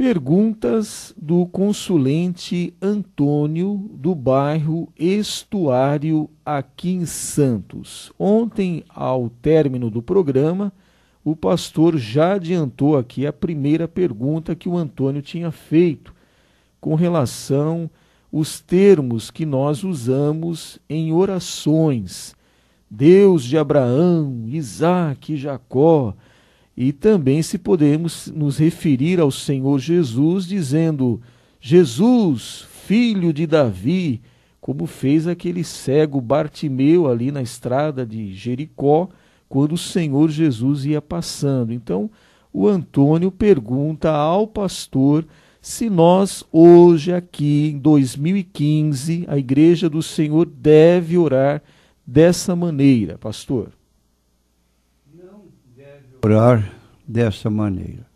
Perguntas do consulente Antônio, do bairro Estuário, aqui em Santos. Ontem, ao término do programa, o pastor já adiantou aqui a primeira pergunta que o Antônio tinha feito com relação aos termos que nós usamos em orações. Deus de Abraão, Isaac e Jacó e também se podemos nos referir ao Senhor Jesus dizendo: Jesus, filho de Davi, como fez aquele cego Bartimeu ali na estrada de Jericó, quando o Senhor Jesus ia passando. Então, o Antônio pergunta ao pastor se nós hoje aqui em 2015 a igreja do Senhor deve orar dessa maneira, pastor orar dessa maneira.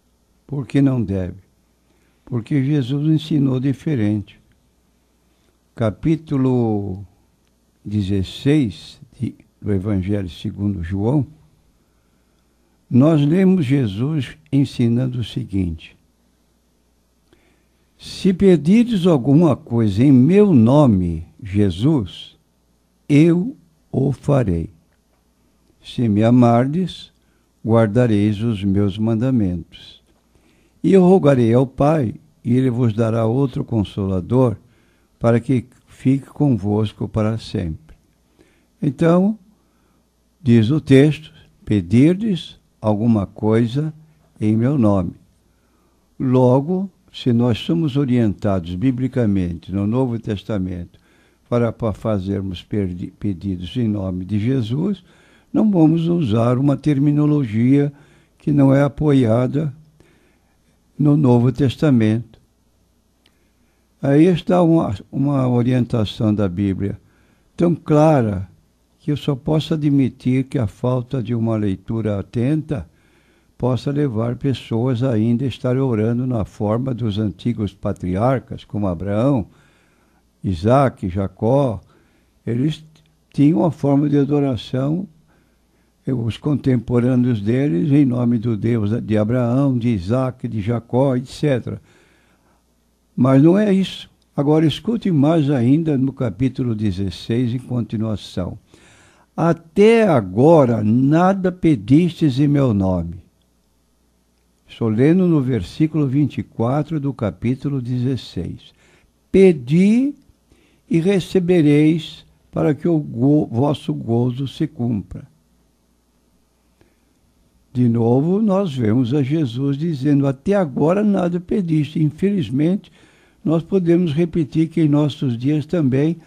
Por que não deve? Porque Jesus ensinou diferente. Capítulo 16 de, do Evangelho segundo João, nós lemos Jesus ensinando o seguinte: Se pedires alguma coisa em meu nome, Jesus, eu o farei. Se me amardes, guardareis os meus mandamentos. E eu rogarei ao Pai, e ele vos dará outro consolador, para que fique convosco para sempre. Então, diz o texto: pedirdes alguma coisa em meu nome. Logo, se nós somos orientados biblicamente no Novo Testamento para fazermos pedidos em nome de Jesus, não vamos usar uma terminologia que não é apoiada no Novo Testamento. Aí está uma, uma orientação da Bíblia tão clara que eu só posso admitir que a falta de uma leitura atenta possa levar pessoas a ainda a estar orando na forma dos antigos patriarcas, como Abraão, Isaac, Jacó. Eles tinham uma forma de adoração os contemporâneos deles, em nome do Deus de Abraão, de Isaac, de Jacó, etc. Mas não é isso. Agora escute mais ainda no capítulo 16, em continuação. Até agora nada pedistes em meu nome. Estou lendo no versículo 24 do capítulo 16. Pedi e recebereis para que o go vosso gozo se cumpra. De novo, nós vemos a Jesus dizendo: Até agora nada pediste. Infelizmente, nós podemos repetir que em nossos dias também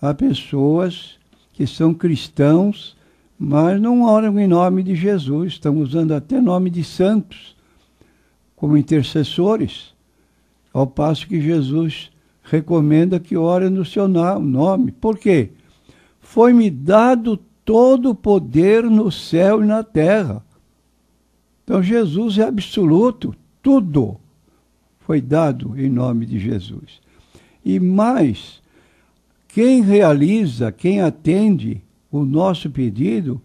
há pessoas que são cristãos, mas não oram em nome de Jesus, estão usando até nome de santos como intercessores, ao passo que Jesus recomenda que ore no seu nome. Por quê? Foi-me dado todo o poder no céu e na terra. Então Jesus é absoluto, tudo foi dado em nome de Jesus. E mais, quem realiza, quem atende o nosso pedido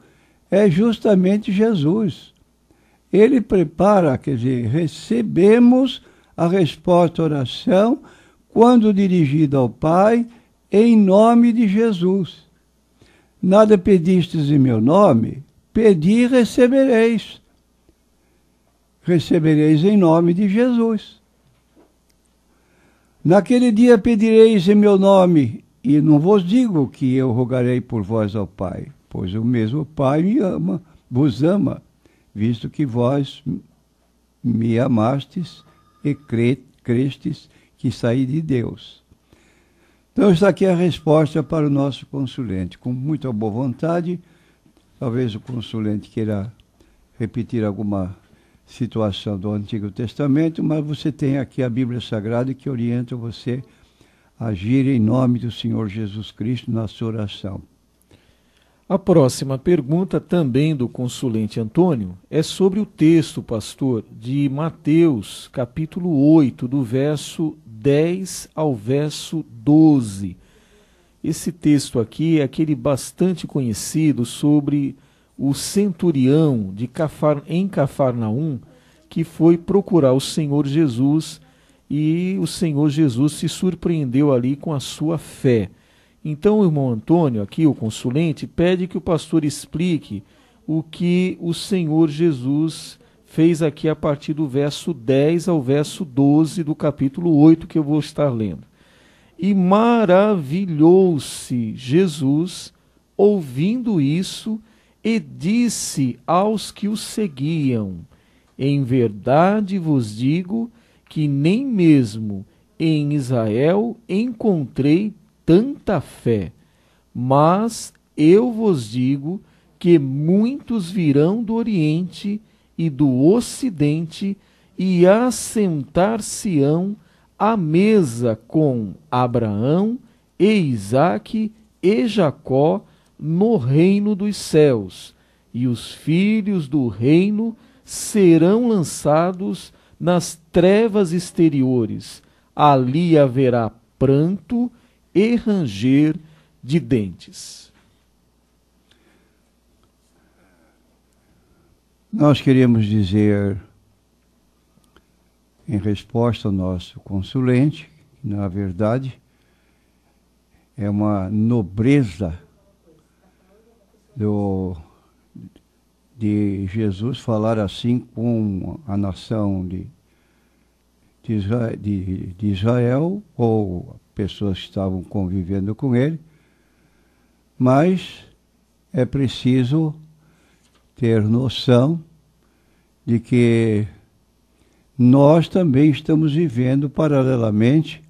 é justamente Jesus. Ele prepara, quer dizer, recebemos a resposta à oração quando dirigida ao Pai em nome de Jesus. Nada pedistes em meu nome, pedi e recebereis recebereis em nome de Jesus. Naquele dia pedireis em meu nome, e não vos digo que eu rogarei por vós ao Pai, pois o mesmo Pai me ama, vos ama, visto que vós me amastes e cre crestes que saí de Deus. Então está aqui a resposta para o nosso consulente. Com muita boa vontade, talvez o consulente queira repetir alguma situação do Antigo Testamento, mas você tem aqui a Bíblia Sagrada que orienta você a agir em nome do Senhor Jesus Cristo na sua oração. A próxima pergunta, também do consulente Antônio, é sobre o texto, pastor, de Mateus, capítulo 8, do verso 10 ao verso 12. Esse texto aqui é aquele bastante conhecido sobre o centurião de Cafar, em Cafarnaum, que foi procurar o Senhor Jesus e o Senhor Jesus se surpreendeu ali com a sua fé. Então, o irmão Antônio, aqui o consulente, pede que o pastor explique o que o Senhor Jesus fez aqui a partir do verso 10 ao verso 12 do capítulo 8 que eu vou estar lendo. E maravilhou-se Jesus ouvindo isso e disse aos que o seguiam: Em verdade vos digo que nem mesmo em Israel encontrei tanta fé. Mas eu vos digo que muitos virão do Oriente e do Ocidente e assentar-se-ão à mesa com Abraão e Isaque e Jacó no reino dos céus, e os filhos do reino serão lançados nas trevas exteriores. Ali haverá pranto e ranger de dentes. Nós queríamos dizer, em resposta ao nosso consulente, que na verdade é uma nobreza do, de Jesus falar assim com a nação de, de, Israel, de, de Israel ou pessoas que estavam convivendo com ele, mas é preciso ter noção de que nós também estamos vivendo paralelamente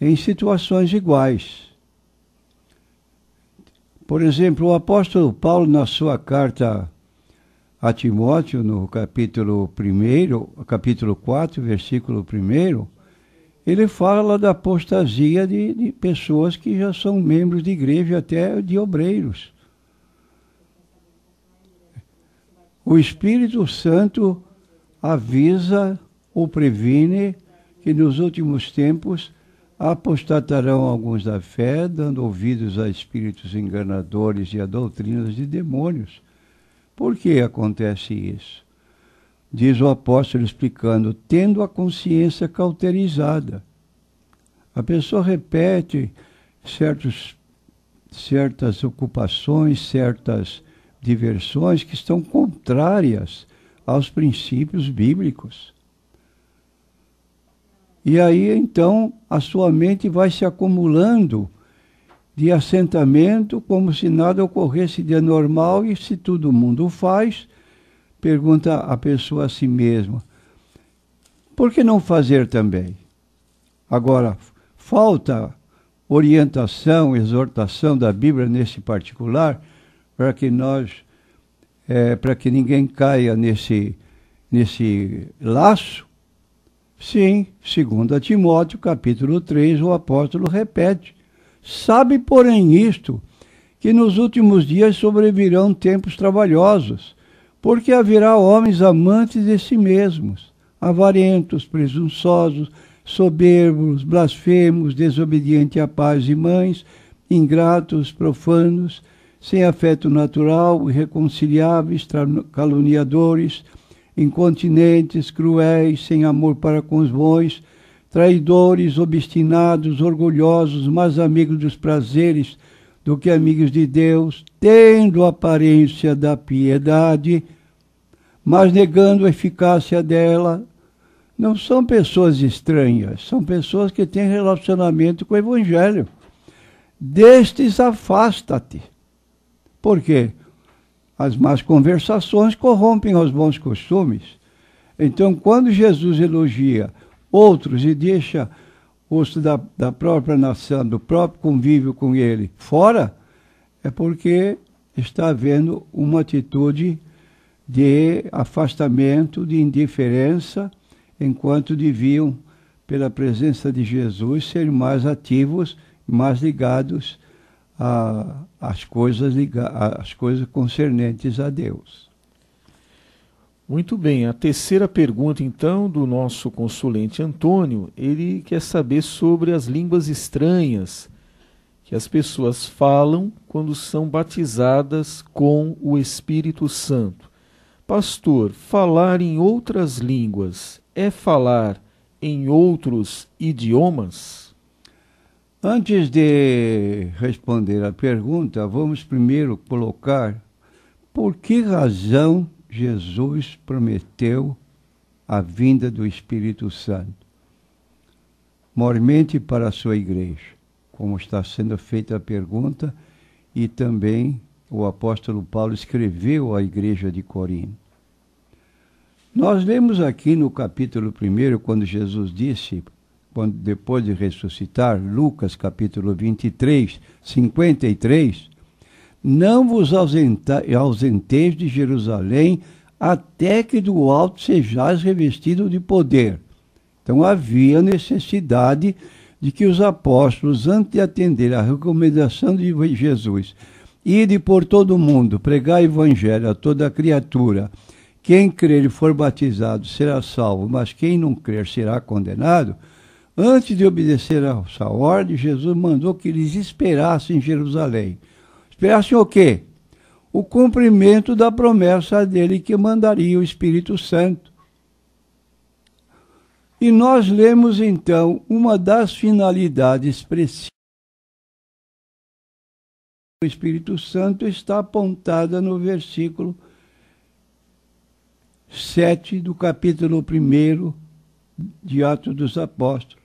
em situações iguais. Por exemplo, o apóstolo Paulo, na sua carta a Timóteo, no capítulo 1, capítulo 4, versículo 1, ele fala da apostasia de, de, pessoas que já são membros de igreja, até de obreiros. O Espírito Santo avisa ou previne que nos últimos tempos Apostatarão alguns da fé, dando ouvidos a espíritos enganadores e a doutrinas de demônios. Por que acontece isso? Diz o apóstolo explicando: tendo a consciência cauterizada. A pessoa repete certos, certas ocupações, certas diversões que estão contrárias aos princípios bíblicos. E aí então a sua mente vai se acumulando de assentamento, como se nada ocorresse de anormal, e se todo mundo faz, pergunta a pessoa a si mesma: por que não fazer também? Agora, falta orientação, exortação da Bíblia nesse particular, para que nós, é, para que ninguém caia nesse, nesse laço Sim, segundo Timóteo, capítulo 3, o apóstolo repete: Sabe, porém, isto, que nos últimos dias sobrevirão tempos trabalhosos, porque haverá homens amantes de si mesmos, avarentos, presunçosos, soberbos, blasfemos, desobedientes a pais e mães, ingratos, profanos, sem afeto natural, irreconciliáveis, caluniadores, incontinentes, cruéis, sem amor para com os bons, traidores, obstinados, orgulhosos, mais amigos dos prazeres do que amigos de Deus, tendo a aparência da piedade, mas negando a eficácia dela, não são pessoas estranhas, são pessoas que têm relacionamento com o Evangelho. Destes afasta-te. Por quê? As más conversações corrompem os bons costumes. Então, quando Jesus elogia outros e deixa os da, da própria nação, do próprio convívio com ele fora, é porque está havendo uma atitude de afastamento, de indiferença, enquanto deviam, pela presença de Jesus, ser mais ativos, mais ligados a, as, coisas as coisas concernentes a Deus. Muito bem, a terceira pergunta então do nosso consulente Antônio, ele quer saber sobre as línguas estranhas que as pessoas falam quando são batizadas com o Espírito Santo. Pastor, falar em outras línguas é falar em outros idiomas? Antes de responder a pergunta, vamos primeiro colocar por que razão Jesus prometeu a vinda do Espírito Santo, mormente para a sua igreja, como está sendo feita a pergunta, e também o apóstolo Paulo escreveu à igreja de Corinto. Nós lemos aqui no capítulo 1, quando Jesus disse: quando depois de ressuscitar, Lucas capítulo 23, 53, não vos ausenteis de Jerusalém até que do alto sejais revestido de poder. Então havia necessidade de que os apóstolos, antes de atender à recomendação de Jesus, ide por todo o mundo, pregar o evangelho a toda criatura. Quem crer e for batizado será salvo, mas quem não crer será condenado Antes de obedecer a sua ordem, Jesus mandou que eles esperassem em Jerusalém. Esperassem o quê? O cumprimento da promessa dele que mandaria o Espírito Santo. E nós lemos então uma das finalidades precisas. O Espírito Santo está apontada no versículo 7 do capítulo 1 de Atos dos Apóstolos.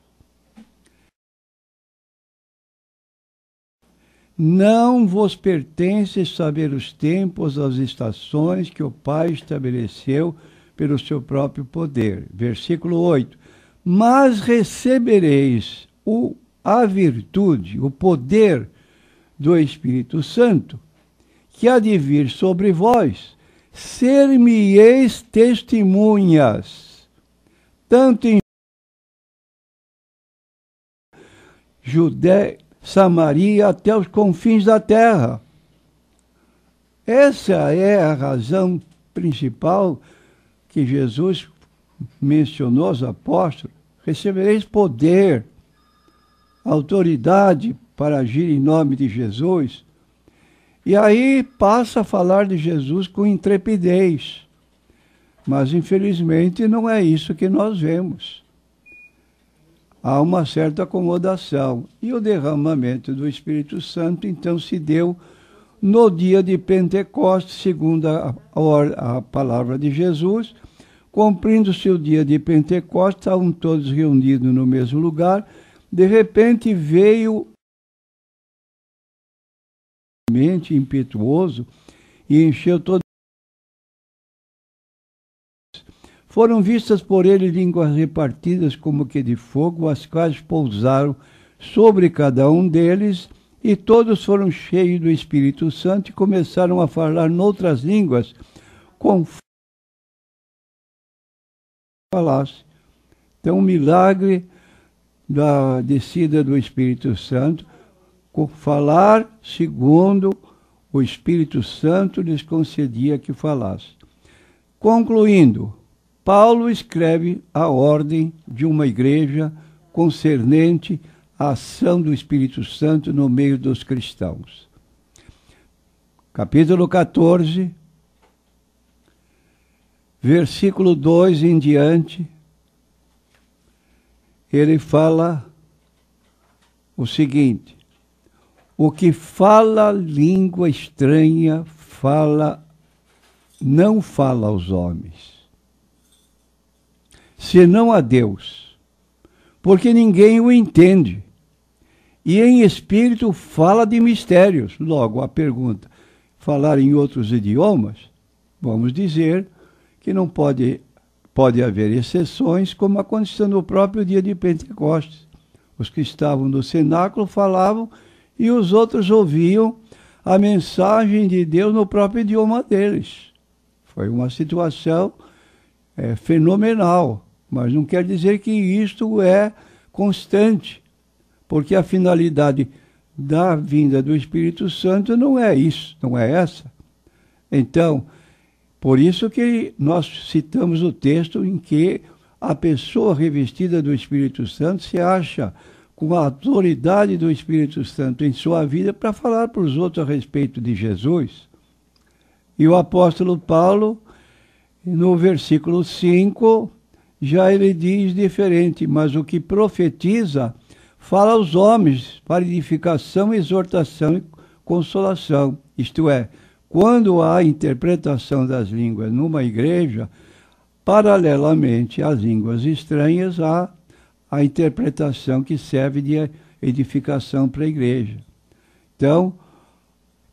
Não vos pertence saber os tempos, as estações que o Pai estabeleceu pelo seu próprio poder. Versículo 8. Mas recebereis o, a virtude, o poder do Espírito Santo, que há de vir sobre vós, ser-me-eis testemunhas, tanto em Judéia Samaria até os confins da terra. Essa é a razão principal que Jesus mencionou aos apóstolos: recebereis poder, autoridade para agir em nome de Jesus. E aí passa a falar de Jesus com intrepidez. Mas infelizmente não é isso que nós vemos há uma certa acomodação. E o derramamento do Espírito Santo, então, se deu no dia de Pentecostes, segundo a, a, a palavra de Jesus. Cumprindo-se o dia de Pentecostes, estavam todos reunidos no mesmo lugar. De repente veio mente impetuoso e encheu todo Foram vistas por ele línguas repartidas como que de fogo, as quais pousaram sobre cada um deles, e todos foram cheios do Espírito Santo e começaram a falar noutras línguas, conforme falasse. Então, o milagre da descida do Espírito Santo, falar segundo o Espírito Santo lhes concedia que falasse. Concluindo, Paulo escreve a ordem de uma igreja concernente à ação do Espírito Santo no meio dos cristãos. Capítulo 14, versículo 2 em diante, ele fala o seguinte: O que fala língua estranha fala não fala aos homens senão a Deus, porque ninguém o entende. E em espírito fala de mistérios. Logo, a pergunta: falar em outros idiomas? Vamos dizer que não pode, pode haver exceções, como aconteceu no próprio dia de Pentecostes. Os que estavam no cenáculo falavam e os outros ouviam a mensagem de Deus no próprio idioma deles. Foi uma situação é, fenomenal. Mas não quer dizer que isto é constante, porque a finalidade da vinda do Espírito Santo não é isso, não é essa. Então, por isso que nós citamos o texto em que a pessoa revestida do Espírito Santo se acha com a autoridade do Espírito Santo em sua vida para falar para os outros a respeito de Jesus. E o apóstolo Paulo, no versículo 5, já ele diz diferente, mas o que profetiza fala aos homens para edificação, exortação e consolação. Isto é, quando há interpretação das línguas numa igreja, paralelamente às línguas estranhas há a interpretação que serve de edificação para a igreja. Então,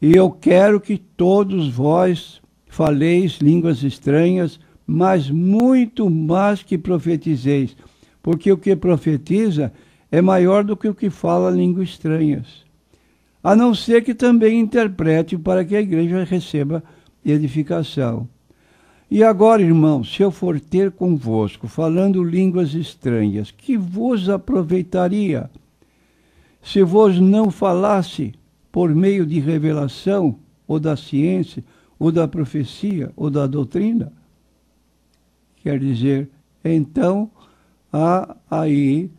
e eu quero que todos vós faleis línguas estranhas, mas muito mais que profetizeis, porque o que profetiza é maior do que o que fala línguas estranhas. A não ser que também interprete para que a igreja receba edificação. E agora, irmãos, se eu for ter convosco falando línguas estranhas, que vos aproveitaria? Se vos não falasse por meio de revelação, ou da ciência, ou da profecia, ou da doutrina? Quer dizer, então há aí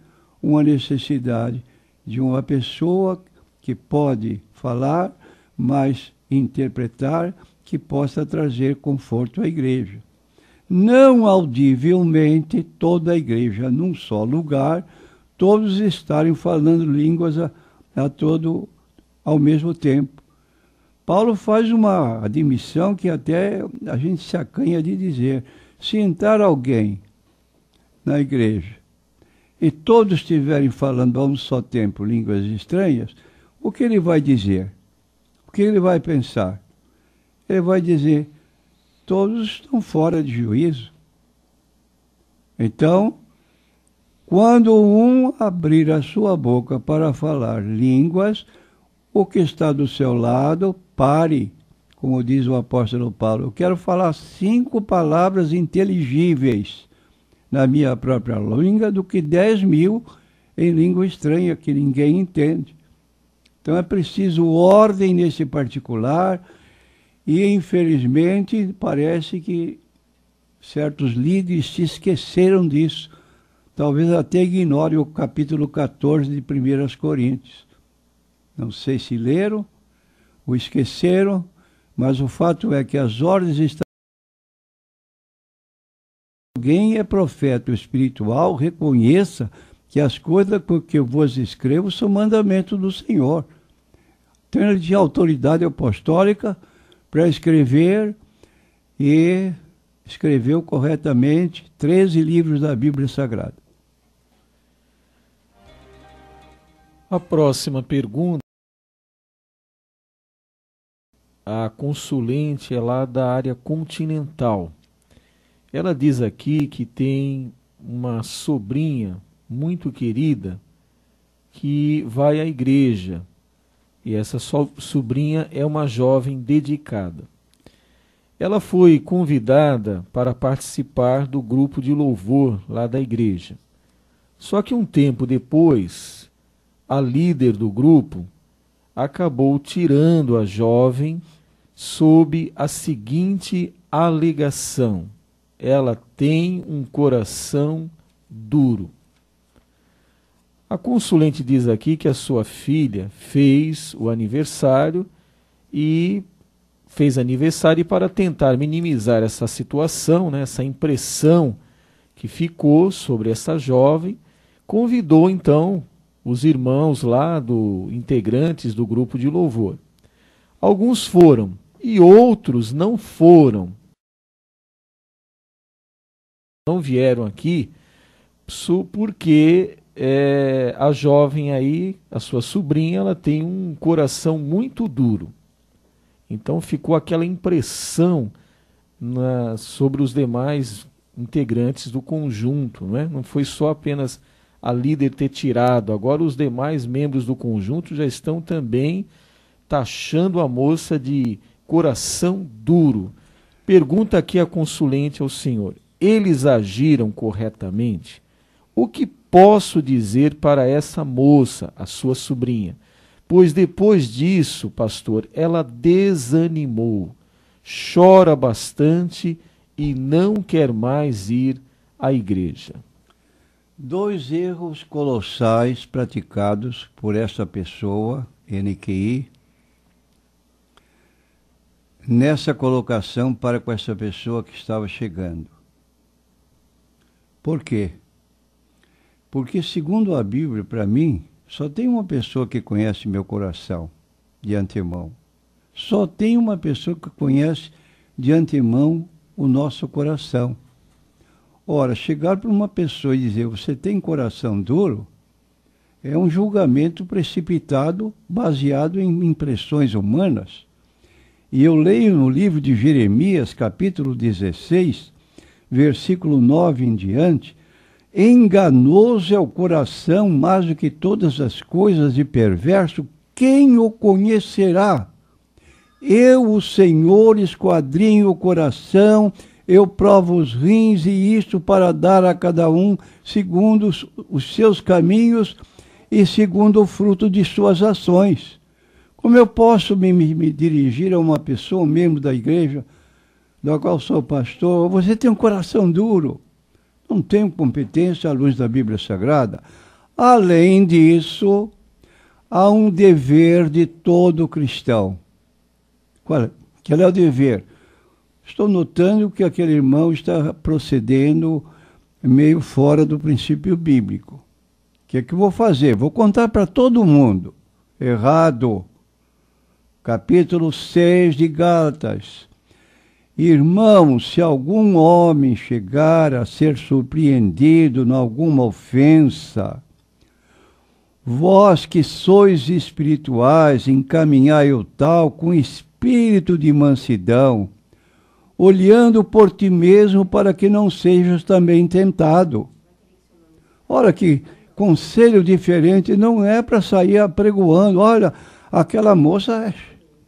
uma necessidade de uma pessoa que pode falar, mas interpretar, que possa trazer conforto à igreja. Não audivelmente toda a igreja num só lugar, todos estarem falando línguas a, a todo ao mesmo tempo. Paulo faz uma admissão que até a gente se acanha de dizer se entrar alguém na igreja e todos estiverem falando a um só tempo línguas estranhas, o que ele vai dizer? O que ele vai pensar? Ele vai dizer: todos estão fora de juízo. Então, quando um abrir a sua boca para falar línguas, o que está do seu lado pare como diz o apóstolo Paulo, eu quero falar cinco palavras inteligíveis na minha própria língua do que dez mil em língua estranha que ninguém entende. Então é preciso ordem nesse particular e, infelizmente, parece que certos líderes se esqueceram disso. Talvez até ignore o capítulo 14 de 1 Coríntios. Não sei se leram ou esqueceram, mas o fato é que as ordens estão. Alguém é profeta espiritual, reconheça que as coisas que eu vos escrevo são mandamento do Senhor. Tenha então, de autoridade apostólica para escrever e escreveu corretamente 13 livros da Bíblia Sagrada. A próxima pergunta a consulente é lá da área continental. Ela diz aqui que tem uma sobrinha muito querida que vai à igreja. E essa sobrinha é uma jovem dedicada. Ela foi convidada para participar do grupo de louvor lá da igreja. Só que um tempo depois, a líder do grupo acabou tirando a jovem sob a seguinte alegação: ela tem um coração duro. A consulente diz aqui que a sua filha fez o aniversário e fez aniversário e para tentar minimizar essa situação, né, essa impressão que ficou sobre essa jovem, convidou então os irmãos lá do integrantes do grupo de louvor. Alguns foram e outros não foram. Não vieram aqui porque é, a jovem aí, a sua sobrinha, ela tem um coração muito duro. Então ficou aquela impressão na, sobre os demais integrantes do conjunto, né? não foi só apenas a líder ter tirado. Agora os demais membros do conjunto já estão também taxando a moça de coração duro. Pergunta aqui a consulente ao senhor: eles agiram corretamente? O que posso dizer para essa moça, a sua sobrinha? Pois depois disso, pastor, ela desanimou, chora bastante e não quer mais ir à igreja. Dois erros colossais praticados por esta pessoa, NQI, nessa colocação para com essa pessoa que estava chegando. Por quê? Porque, segundo a Bíblia, para mim, só tem uma pessoa que conhece meu coração de antemão. Só tem uma pessoa que conhece de antemão o nosso coração. Ora, chegar para uma pessoa e dizer você tem coração duro é um julgamento precipitado baseado em impressões humanas. E eu leio no livro de Jeremias, capítulo 16, versículo 9 em diante: Enganoso é o coração mais do que todas as coisas e perverso, quem o conhecerá? Eu, o Senhor, esquadrinho o coração eu provo os rins e isto para dar a cada um segundo os seus caminhos e segundo o fruto de suas ações. Como eu posso me, me dirigir a uma pessoa, um membro da igreja, da qual sou pastor, você tem um coração duro, não tenho competência à luz da Bíblia Sagrada. Além disso, há um dever de todo cristão. Qual, é, é o dever? Estou notando que aquele irmão está procedendo meio fora do princípio bíblico. O que é que eu vou fazer? Vou contar para todo mundo. Errado. Capítulo 6 de Gálatas. Irmão, se algum homem chegar a ser surpreendido em alguma ofensa, vós que sois espirituais, encaminhai o tal com espírito de mansidão, olhando por ti mesmo para que não sejas também tentado. Olha que conselho diferente, não é para sair apregoando. Olha, aquela moça é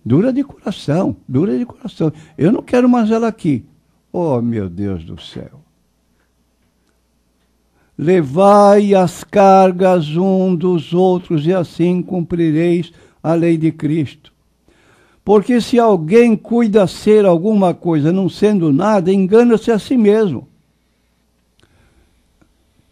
dura de coração, dura de coração. Eu não quero mais ela aqui. Oh, meu Deus do céu. Levai as cargas um dos outros e assim cumprireis a lei de Cristo. Porque se alguém cuida ser alguma coisa não sendo nada, engana-se a si mesmo.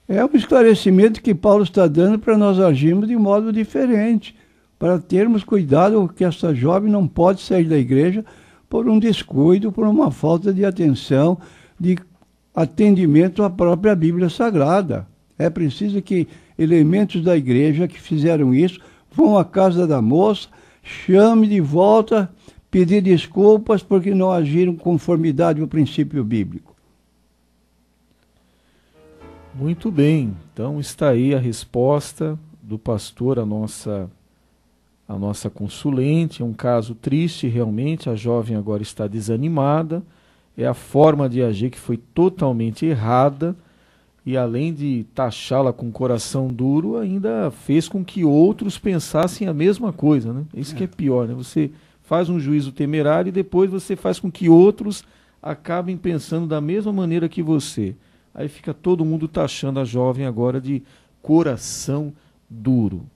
É um esclarecimento que Paulo está dando para nós agirmos de modo diferente, para termos cuidado que essa jovem não pode sair da igreja por um descuido, por uma falta de atenção, de atendimento à própria Bíblia Sagrada. É preciso que elementos da igreja que fizeram isso vão à casa da moça chame de volta, pedir desculpas porque não agiram conformidade ao princípio bíblico. Muito bem, então está aí a resposta do pastor à nossa a nossa consulente, é um caso triste realmente, a jovem agora está desanimada, é a forma de agir que foi totalmente errada e além de taxá-la com coração duro, ainda fez com que outros pensassem a mesma coisa, né? Isso é. que é pior, né? Você faz um juízo temerário e depois você faz com que outros acabem pensando da mesma maneira que você. Aí fica todo mundo taxando a jovem agora de coração duro.